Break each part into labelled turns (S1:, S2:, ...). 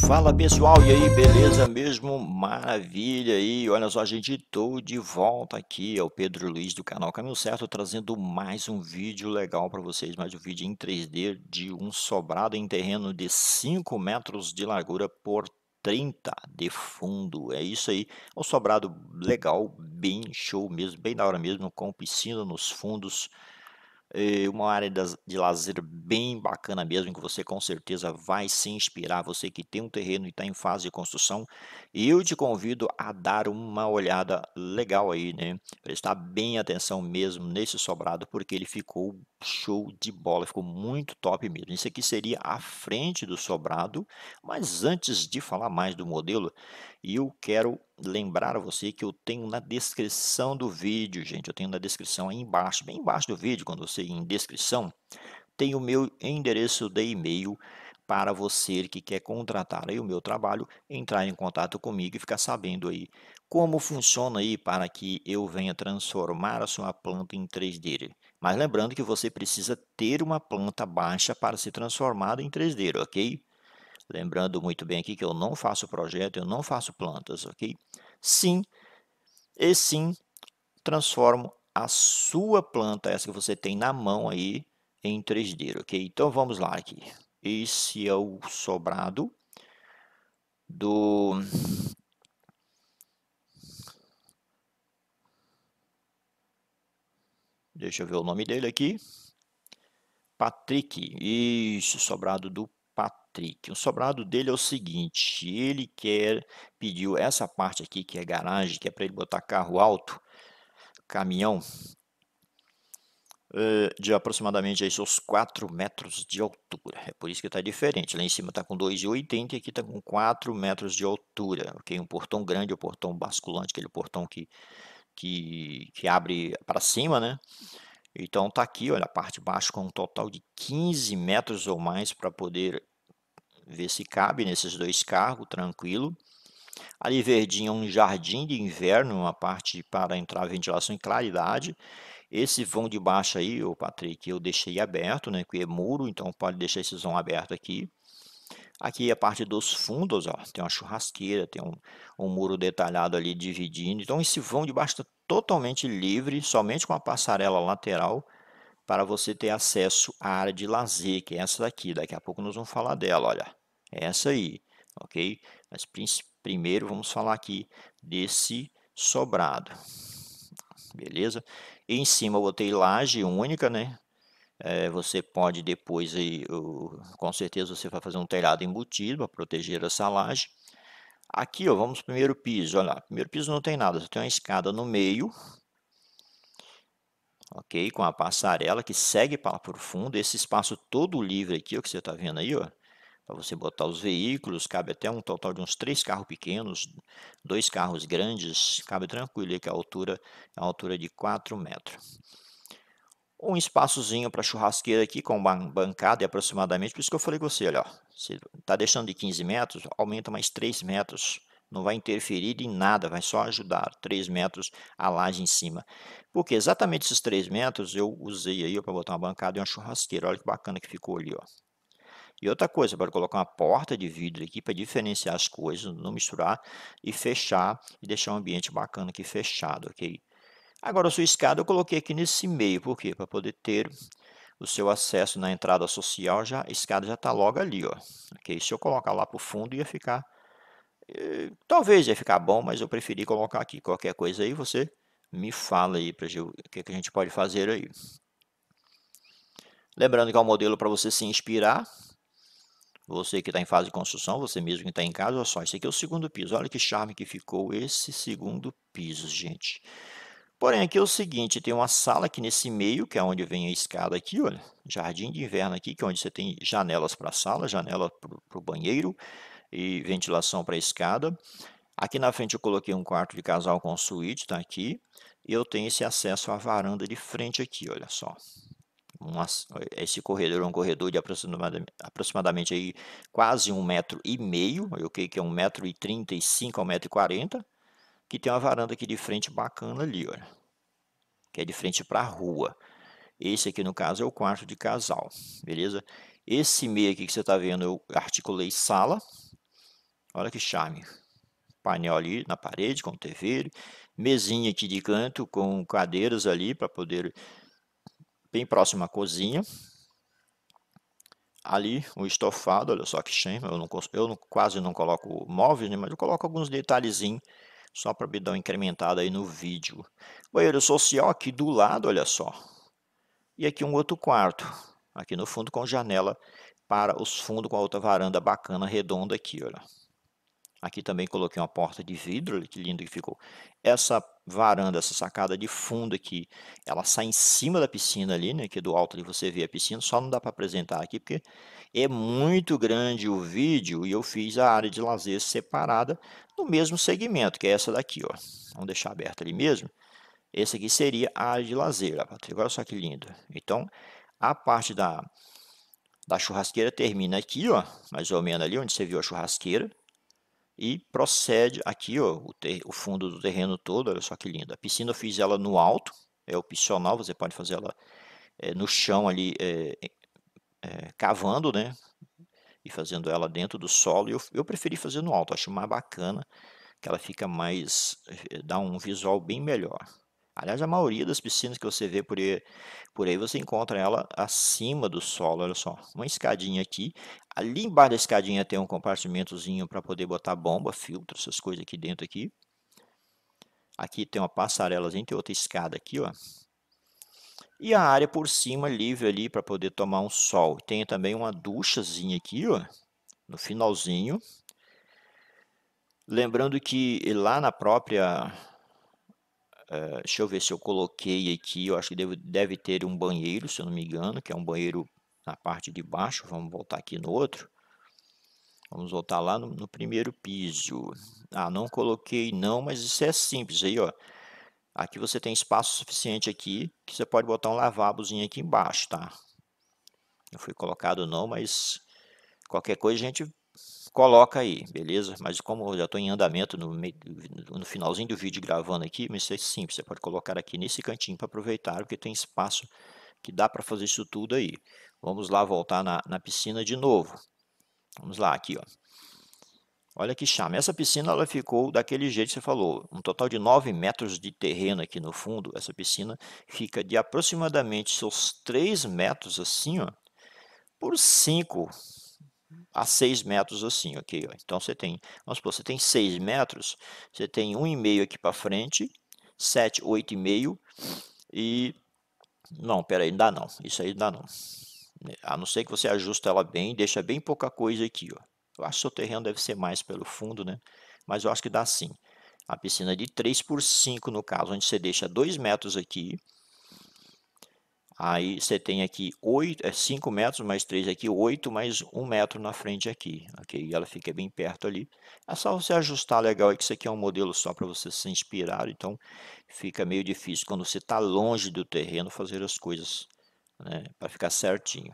S1: Fala pessoal, e aí, beleza mesmo? Maravilha aí, olha só, a gente, estou de volta aqui, é o Pedro Luiz do canal Caminho Certo, trazendo mais um vídeo legal para vocês, mais um vídeo em 3D de um sobrado em terreno de 5 metros de largura por 30 de fundo, é isso aí, um sobrado legal, bem show mesmo, bem da hora mesmo, com piscina nos fundos, eh, uma área de lazer bem bacana mesmo, que você com certeza vai se inspirar, você que tem um terreno e está em fase de construção, eu te convido a dar uma olhada legal aí, né? Prestar bem atenção mesmo nesse sobrado, porque ele ficou show de bola, ficou muito top mesmo. Isso aqui seria a frente do sobrado, mas antes de falar mais do modelo, e eu quero lembrar a você que eu tenho na descrição do vídeo, gente, eu tenho na descrição aí embaixo, bem embaixo do vídeo, quando você ir em descrição, tem o meu endereço de e-mail para você que quer contratar aí o meu trabalho, entrar em contato comigo e ficar sabendo aí como funciona aí para que eu venha transformar a sua planta em 3D. Mas lembrando que você precisa ter uma planta baixa para ser transformada em 3D, ok? Lembrando muito bem aqui que eu não faço projeto, eu não faço plantas, ok? Sim, e sim, transformo a sua planta, essa que você tem na mão aí, em 3D, ok? Então vamos lá aqui. Esse é o sobrado do Deixa eu ver o nome dele aqui. Patrick. Isso, sobrado do Patrick. O sobrado dele é o seguinte: ele quer, pediu essa parte aqui que é garagem, que é para ele botar carro alto, caminhão, eh, de aproximadamente aí seus 4 metros de altura. É por isso que está diferente. Lá em cima está com 2,80 e aqui está com 4 metros de altura. tem Um portão grande, o um portão basculante, aquele portão que, que, que abre para cima, né? Então está aqui, olha, a parte de baixo com um total de 15 metros ou mais para poder ver se cabe nesses dois carros, tranquilo. Ali verdinho é um jardim de inverno, uma parte para entrar ventilação e claridade. Esse vão de baixo aí, o Patrick, eu deixei aberto, né? Que é muro, então pode deixar esse vão aberto aqui. Aqui é a parte dos fundos, ó, tem uma churrasqueira, tem um, um muro detalhado ali dividindo. Então esse vão de baixo está totalmente livre, somente com a passarela lateral para você ter acesso à área de lazer, que é essa daqui. Daqui a pouco nós vamos falar dela, olha. É essa aí, ok? Mas primeiro vamos falar aqui desse sobrado. Beleza? E em cima eu botei laje única, né? É, você pode depois, aí, eu, com certeza você vai fazer um telhado embutido para proteger essa laje. Aqui, ó, vamos para o primeiro piso. Olha, primeiro piso não tem nada, você tem uma escada no meio, ok? Com a passarela que segue para por fundo, esse espaço todo livre aqui, o que você está vendo aí, ó, para você botar os veículos, cabe até um total de uns três carros pequenos, dois carros grandes, cabe tranquilo aí que a altura é a altura de 4 metros. Um espaçozinho para churrasqueira aqui com bancada e aproximadamente, por isso que eu falei com você, olha, ó, você está deixando de 15 metros, aumenta mais 3 metros, não vai interferir em nada, vai só ajudar 3 metros a laje em cima. Porque exatamente esses 3 metros eu usei aí para botar uma bancada e uma churrasqueira. Olha que bacana que ficou ali, ó. E outra coisa, para colocar uma porta de vidro aqui para diferenciar as coisas, não misturar e fechar e deixar um ambiente bacana aqui fechado, ok? Agora a sua escada eu coloquei aqui nesse meio, por quê? Para poder ter o seu acesso na entrada social, já, a escada já está logo ali, ó, ok? Se eu colocar lá para o fundo ia ficar Talvez ia ficar bom, mas eu preferi colocar aqui. Qualquer coisa aí você me fala aí para o que, que a gente pode fazer aí. Lembrando que é um modelo para você se inspirar. Você que está em fase de construção, você mesmo que está em casa, olha só, esse aqui é o segundo piso. Olha que charme que ficou esse segundo piso, gente. Porém, aqui é o seguinte, tem uma sala aqui nesse meio, que é onde vem a escada aqui, olha. Jardim de inverno aqui, que é onde você tem janelas para a sala, janela para o banheiro, e ventilação para escada. Aqui na frente eu coloquei um quarto de casal com suíte, tá aqui. E eu tenho esse acesso à varanda de frente aqui, olha só. esse corredor é um corredor de aproximadamente, aproximadamente aí, quase um metro e meio, eu creio que é um metro e trinta e cinco um metro e quarenta, que tem uma varanda aqui de frente bacana ali, olha, que é de frente para a rua. Esse aqui, no caso, é o quarto de casal, beleza? Esse meio aqui que você está vendo, eu articulei sala, Olha que charme. Painel ali na parede com TV, mesinha aqui de canto com cadeiras ali para poder bem próximo à cozinha. Ali um estofado, olha só que chama. Eu, não, eu não, quase não coloco móveis, né, mas eu coloco alguns detalhezinhos só para me dar uma incrementada aí no vídeo. Banheiro social aqui do lado, olha só. E aqui um outro quarto, aqui no fundo com janela para os fundos com a outra varanda bacana redonda aqui, olha. Aqui também coloquei uma porta de vidro, olha que lindo que ficou. Essa varanda, essa sacada de fundo aqui, ela sai em cima da piscina ali, né? Que é do alto ali você vê a piscina, só não dá para apresentar aqui porque é muito grande o vídeo e eu fiz a área de lazer separada no mesmo segmento, que é essa daqui, ó. Vamos deixar aberta ali mesmo. Esse aqui seria a área de lazer, lá, Olha só que lindo. Então, a parte da, da churrasqueira termina aqui, ó, mais ou menos ali onde você viu a churrasqueira e procede aqui, ó, o, ter, o fundo do terreno todo, olha só que lindo. A piscina eu fiz ela no alto, é opcional, você pode fazer ela é, no chão ali, é, é, cavando, né? E fazendo ela dentro do solo. Eu, eu preferi fazer no alto, acho mais bacana, que ela fica mais, dá um visual bem melhor. Aliás, a maioria das piscinas que você vê por aí, por aí você encontra ela acima do solo. Olha só, uma escadinha aqui. Ali embaixo da escadinha tem um compartimentozinho para poder botar bomba, filtro, essas coisas aqui dentro aqui. Aqui tem uma passarelazinha, tem outra escada aqui, ó. E a área por cima livre ali para poder tomar um sol. Tem também uma duchazinha aqui, ó, no finalzinho. Lembrando que lá na própria eh, deixa eu ver se eu coloquei aqui, eu acho que deve, deve ter um banheiro, se eu não me engano, que é um banheiro na parte de baixo. Vamos voltar aqui no outro. Vamos voltar lá no, no primeiro piso. Ah, não coloquei não, mas isso é simples aí, ó. Aqui você tem espaço suficiente aqui, que você pode botar um lavabozinho aqui embaixo, tá? Não foi colocado não, mas qualquer coisa a gente coloca aí, beleza? Mas como eu já estou em andamento no, meio, no finalzinho do vídeo gravando aqui, mas é simples, você pode colocar aqui nesse cantinho para aproveitar, porque tem espaço que dá para fazer isso tudo aí. Vamos lá voltar na, na piscina de novo. Vamos lá, aqui, ó. Olha que chama. Essa piscina ela ficou daquele jeito que você falou. Um total de 9 metros de terreno aqui no fundo. Essa piscina fica de aproximadamente seus 3 metros assim, ó, por 5 a 6 metros assim, ok? Então você tem, vamos supor, você tem 6 metros, você tem 1,5 aqui para frente, 7, 8,5 e... Não, peraí, não dá não, isso aí não dá não. A não ser que você ajusta ela bem, deixa bem pouca coisa aqui, ó. Eu acho que o seu terreno deve ser mais pelo fundo, né? Mas eu acho que dá sim. A piscina é de 3 por 5, no caso, onde você deixa 2 metros aqui, Aí você tem aqui 8, é 5 metros mais 3 aqui, 8 mais 1 metro na frente aqui, ok? E ela fica bem perto ali. É só você ajustar legal, é que isso aqui é um modelo só para você se inspirar, então fica meio difícil quando você está longe do terreno fazer as coisas né, para ficar certinho.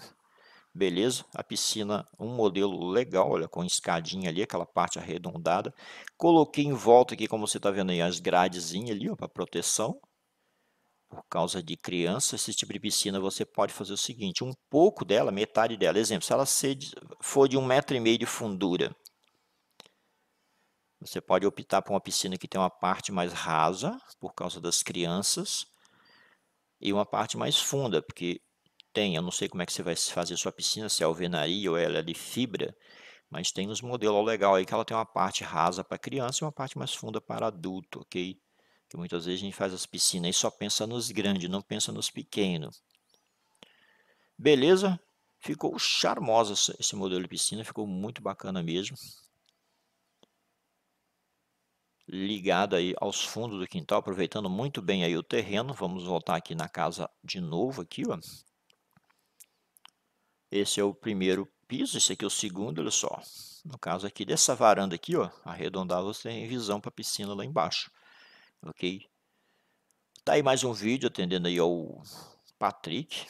S1: Beleza? A piscina, um modelo legal, olha, com escadinha ali, aquela parte arredondada. Coloquei em volta aqui, como você está vendo aí, as gradezinhas ali, para proteção, por causa de criança, esse tipo de piscina você pode fazer o seguinte, um pouco dela, metade dela, exemplo, se ela for de um metro e meio de fundura, você pode optar por uma piscina que tem uma parte mais rasa, por causa das crianças, e uma parte mais funda, porque tem, eu não sei como é que você vai fazer sua piscina, se é alvenaria ou ela é de fibra, mas tem uns modelos legal aí que ela tem uma parte rasa para criança e uma parte mais funda para adulto, ok? que muitas vezes a gente faz as piscinas e só pensa nos grandes, não pensa nos pequenos. Beleza? Ficou charmosa esse modelo de piscina, ficou muito bacana mesmo. Ligado aí aos fundos do quintal, aproveitando muito bem aí o terreno. Vamos voltar aqui na casa de novo aqui, ó. Esse é o primeiro piso, esse aqui é o segundo, olha só. No caso aqui dessa varanda aqui, ó, arredondada, você tem visão para a piscina lá embaixo ok? Tá aí mais um vídeo atendendo aí ao Patrick,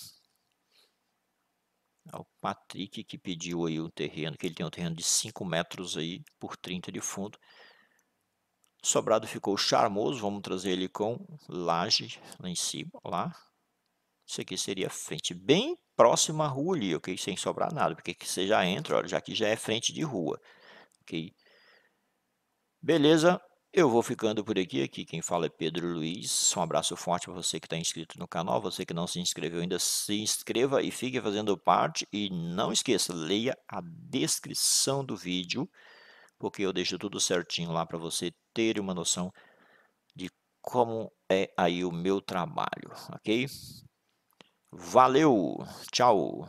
S1: ao Patrick que pediu aí um terreno, que ele tem um terreno de 5 metros aí por 30 de fundo. Sobrado ficou charmoso, vamos trazer ele com laje lá em cima, lá. Isso aqui seria frente bem próxima à rua ali, ok? Sem sobrar nada, porque aqui você já entra, olha, já que já é frente de rua, ok? Beleza, eu vou ficando por aqui. Aqui quem fala é Pedro Luiz. Um abraço forte para você que está inscrito no canal. Você que não se inscreveu ainda, se inscreva e fique fazendo parte. E não esqueça, leia a descrição do vídeo, porque eu deixo tudo certinho lá para você ter uma noção de como é aí o meu trabalho, ok? Valeu, tchau!